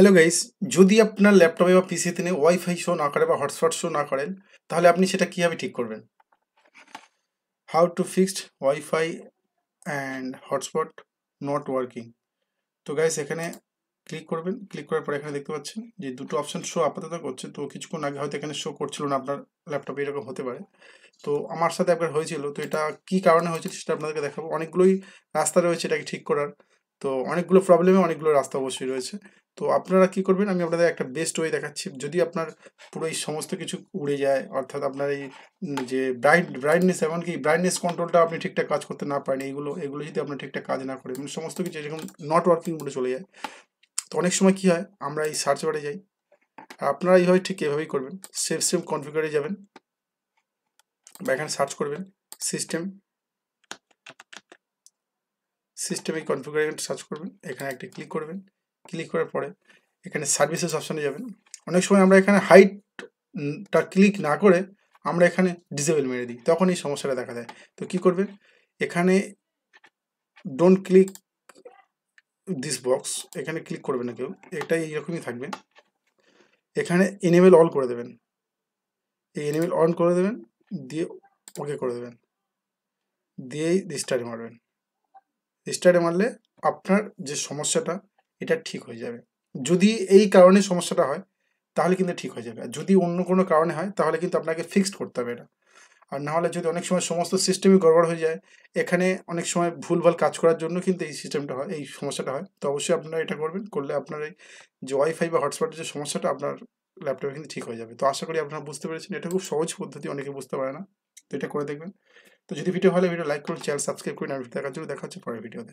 hello guys যদি আপনার ল্যাপটপে বা পিসিতে ওয়াইফাই শো না করে বা হটস্পট শো না করেন তাহলে আপনি সেটা কীভাবে ঠিক করবেন how to fixed wifi and hotspot not working তো গাইস এখানে ক্লিক করবেন ক্লিক করার পর এখানে দেখতে পাচ্ছেন যে দুটো অপশান শো আপাতত করছে তো কিছুক্ষণ আগে হয়তো এখানে শো করছিল না আপনার ল্যাপটপে এরকম হতে পারে তো আমার সাথে একবার হয়েছিল তো এটা কী কারণে হয়েছিল সেটা আপনাদেরকে দেখাবো অনেকগুলোই রাস্তা রয়েছে এটাকে ঠিক করার তো অনেকগুলো প্রবলেমে অনেকগুলো রাস্তা অবশ্যই রয়েছে তো আপনারা কি করবেন আমি আপনাদের একটা বেস্ট ওয়ে দেখাচ্ছি যদি আপনার পুরো এই সমস্ত কিছু উড়ে যায় অর্থাৎ আপনার এই যে ব্রাইট ব্রাইটনেস এমনকি ব্রাইটনেস কন্ট্রোলটা আপনি ঠিকঠাক কাজ করতে না পারেন এইগুলো এগুলো যদি আপনার ঠিকঠাক কাজ না করে মানে সমস্ত কিছু এরকম নট ওয়ার্কিং বলে চলে যায় তো অনেক সময় কি হয় আমরা এই সার্চ বারে যাই আপনারা এইভাবে ঠিক এভাবেই করবেন সেফ সেম কনফিগারে যাবেন বা এখানে সার্চ করবেন সিস্টেম সিস্টেমে কনফিগারেশন সার্চ করবেন এখানে একটা ক্লিক করবেন ক্লিক করার পরে এখানে সার্ভিসেস অপশানে যাবেন অনেক সময় আমরা এখানে হাইটটা ক্লিক না করে আমরা এখানে ডিসেবেল মেরে দিই তখন এই সমস্যাটা দেখা দেয় তো কি করবেন এখানে ডোন্ট ক্লিক দিস বক্স এখানে ক্লিক করবে না কেউ এটাই এইরকমই থাকবে এখানে এনেবেল অল করে দেবেন এই এনেবেল অন করে দেবেন দিয়ে ওকে করে দেবেন দিয়েই রেজিস্টারে মারবেন স্টারে মারলে আপনার যে সমস্যাটা এটা ঠিক হয়ে যাবে যদি এই কারণে সমস্যাটা হয় তাহলে কিন্তু ঠিক হয়ে যাবে আর যদি অন্য কোনো কারণে হয় তাহলে কিন্তু আপনাকে ফিক্সড করতে হবে এটা আর নাহলে যদি অনেক সময় সমস্ত সিস্টেমই গড়বড় হয়ে যায় এখানে অনেক সময় ভুলভাল কাজ করার জন্য কিন্তু এই সিস্টেমটা হয় এই সমস্যাটা হয় তো অবশ্যই আপনারা এটা করবেন করলে আপনার এই যে ওয়াইফাই বা হটস্পটের যে সমস্যাটা আপনার ল্যাপটপে কিন্তু ঠিক হয়ে যাবে তো আশা করি আপনারা বুঝতে পেরেছেন এটা খুব সহজ পদ্ধতি অনেকে বুঝতে পারে না তো এটা করে দেখবেন তো যদি ভিডিও ভালো ভিডিও লাইক করুন চ্যানেল সাবস্ক্রাইব করুন আর দেখার জন্য দেখা হচ্ছে পরের ভিডিওতে